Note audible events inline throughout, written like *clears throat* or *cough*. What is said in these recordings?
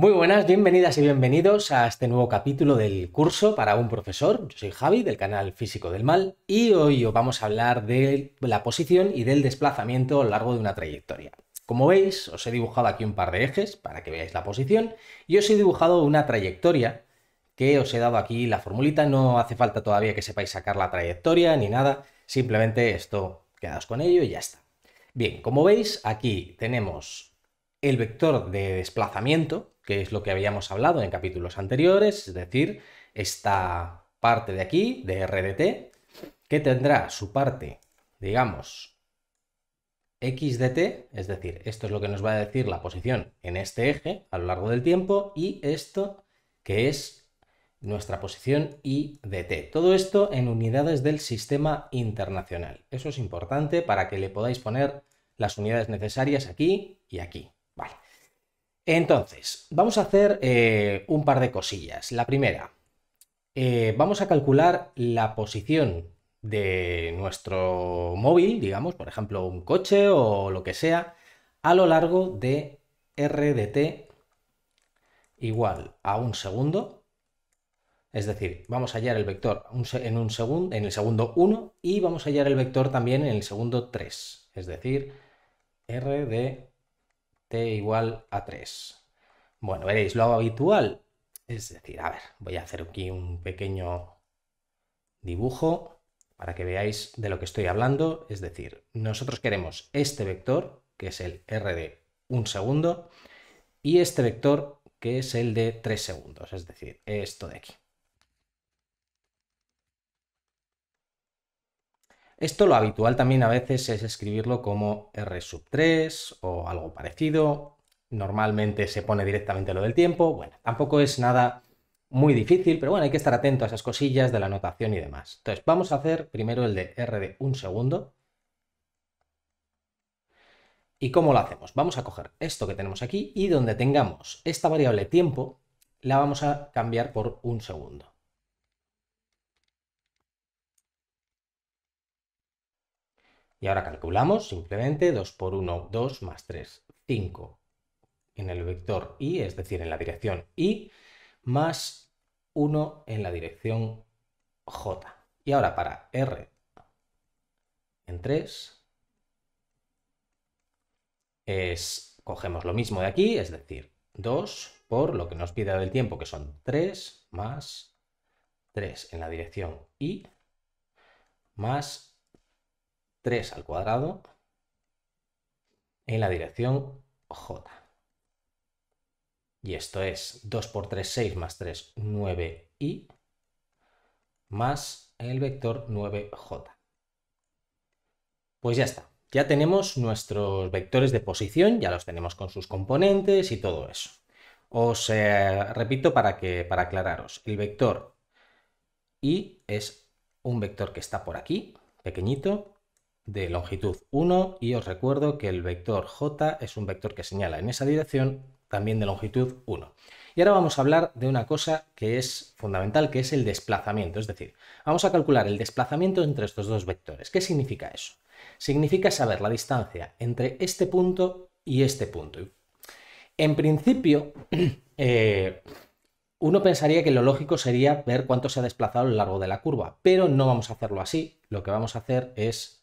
Muy buenas, bienvenidas y bienvenidos a este nuevo capítulo del curso para un profesor. Yo soy Javi del canal Físico del Mal y hoy os vamos a hablar de la posición y del desplazamiento a lo largo de una trayectoria. Como veis, os he dibujado aquí un par de ejes para que veáis la posición y os he dibujado una trayectoria que os he dado aquí la formulita. No hace falta todavía que sepáis sacar la trayectoria ni nada, simplemente esto quedaos con ello y ya está. Bien, como veis, aquí tenemos el vector de desplazamiento, que es lo que habíamos hablado en capítulos anteriores, es decir, esta parte de aquí, de RDT, que tendrá su parte, digamos, XDT, es decir, esto es lo que nos va a decir la posición en este eje a lo largo del tiempo y esto que es nuestra posición IDT. Todo esto en unidades del sistema internacional. Eso es importante para que le podáis poner las unidades necesarias aquí y aquí. Entonces, vamos a hacer eh, un par de cosillas. La primera, eh, vamos a calcular la posición de nuestro móvil, digamos, por ejemplo, un coche o lo que sea, a lo largo de RDT igual a un segundo. Es decir, vamos a hallar el vector en, un segundo, en el segundo 1 y vamos a hallar el vector también en el segundo 3. Es decir, t t igual a 3. Bueno, veréis, lo habitual, es decir, a ver, voy a hacer aquí un pequeño dibujo para que veáis de lo que estoy hablando. Es decir, nosotros queremos este vector, que es el r de un segundo, y este vector, que es el de 3 segundos, es decir, esto de aquí. Esto lo habitual también a veces es escribirlo como R sub 3 o algo parecido. Normalmente se pone directamente lo del tiempo. Bueno, tampoco es nada muy difícil, pero bueno, hay que estar atento a esas cosillas de la notación y demás. Entonces, vamos a hacer primero el de R de un segundo. ¿Y cómo lo hacemos? Vamos a coger esto que tenemos aquí y donde tengamos esta variable tiempo, la vamos a cambiar por un segundo. Y ahora calculamos simplemente 2 por 1, 2 más 3, 5 en el vector i, es decir, en la dirección i, más 1 en la dirección j. Y ahora para r en 3 es, cogemos lo mismo de aquí, es decir, 2 por lo que nos pide del tiempo, que son 3 más 3 en la dirección i, más 3 al cuadrado en la dirección J. Y esto es 2 por 3, 6 más 3, 9i más el vector 9j. Pues ya está. Ya tenemos nuestros vectores de posición, ya los tenemos con sus componentes y todo eso. Os eh, repito para, que, para aclararos, el vector i es un vector que está por aquí, pequeñito, de longitud 1 y os recuerdo que el vector j es un vector que señala en esa dirección también de longitud 1. Y ahora vamos a hablar de una cosa que es fundamental, que es el desplazamiento. Es decir, vamos a calcular el desplazamiento entre estos dos vectores. ¿Qué significa eso? Significa saber la distancia entre este punto y este punto. En principio, *clears throat* eh, uno pensaría que lo lógico sería ver cuánto se ha desplazado a lo largo de la curva, pero no vamos a hacerlo así. Lo que vamos a hacer es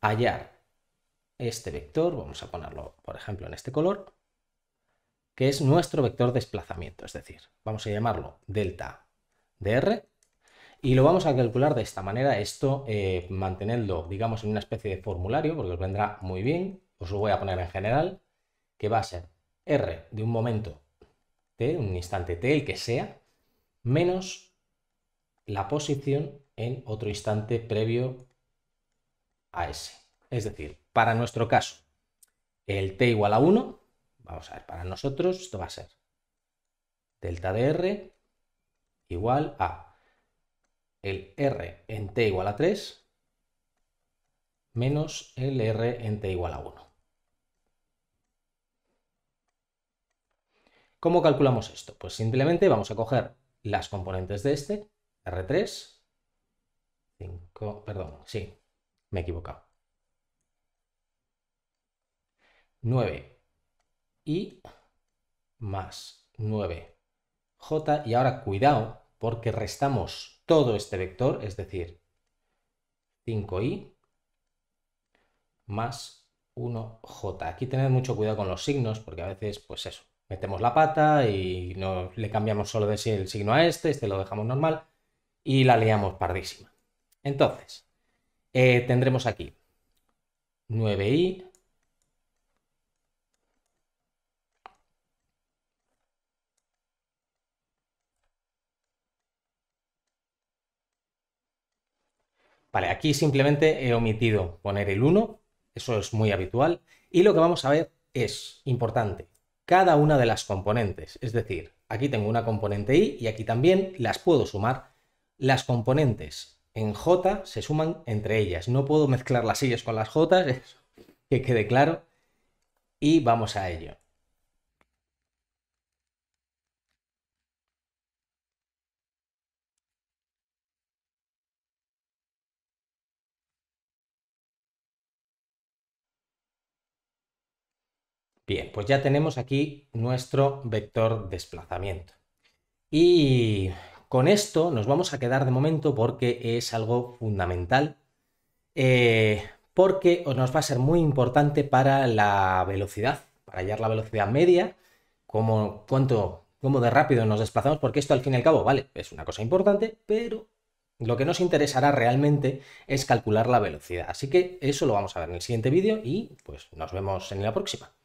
hallar este vector, vamos a ponerlo, por ejemplo, en este color, que es nuestro vector de desplazamiento, es decir, vamos a llamarlo delta de r y lo vamos a calcular de esta manera, esto eh, manteniendo, digamos, en una especie de formulario, porque os vendrá muy bien, os lo voy a poner en general, que va a ser r de un momento t, un instante t, el que sea, menos la posición en otro instante previo a Es decir, para nuestro caso, el T igual a 1, vamos a ver, para nosotros esto va a ser delta de R igual a el R en T igual a 3 menos el R en T igual a 1. ¿Cómo calculamos esto? Pues simplemente vamos a coger las componentes de este, R3, 5, perdón, sí, me he equivocado. 9 y más 9j. Y ahora cuidado porque restamos todo este vector, es decir, 5i más 1j. Aquí tened mucho cuidado con los signos porque a veces, pues eso, metemos la pata y no, le cambiamos solo de el signo a este, este lo dejamos normal y la liamos pardísima. Entonces, eh, tendremos aquí 9i. Vale, aquí simplemente he omitido poner el 1, eso es muy habitual, y lo que vamos a ver es, importante, cada una de las componentes, es decir, aquí tengo una componente i y aquí también las puedo sumar, las componentes en J se suman entre ellas. No puedo mezclar las sillas con las J, que quede claro. Y vamos a ello. Bien, pues ya tenemos aquí nuestro vector desplazamiento. Y con esto nos vamos a quedar de momento porque es algo fundamental, eh, porque nos va a ser muy importante para la velocidad, para hallar la velocidad media, como cuánto, cómo de rápido nos desplazamos, porque esto al fin y al cabo, vale, es una cosa importante, pero lo que nos interesará realmente es calcular la velocidad. Así que eso lo vamos a ver en el siguiente vídeo y pues nos vemos en la próxima.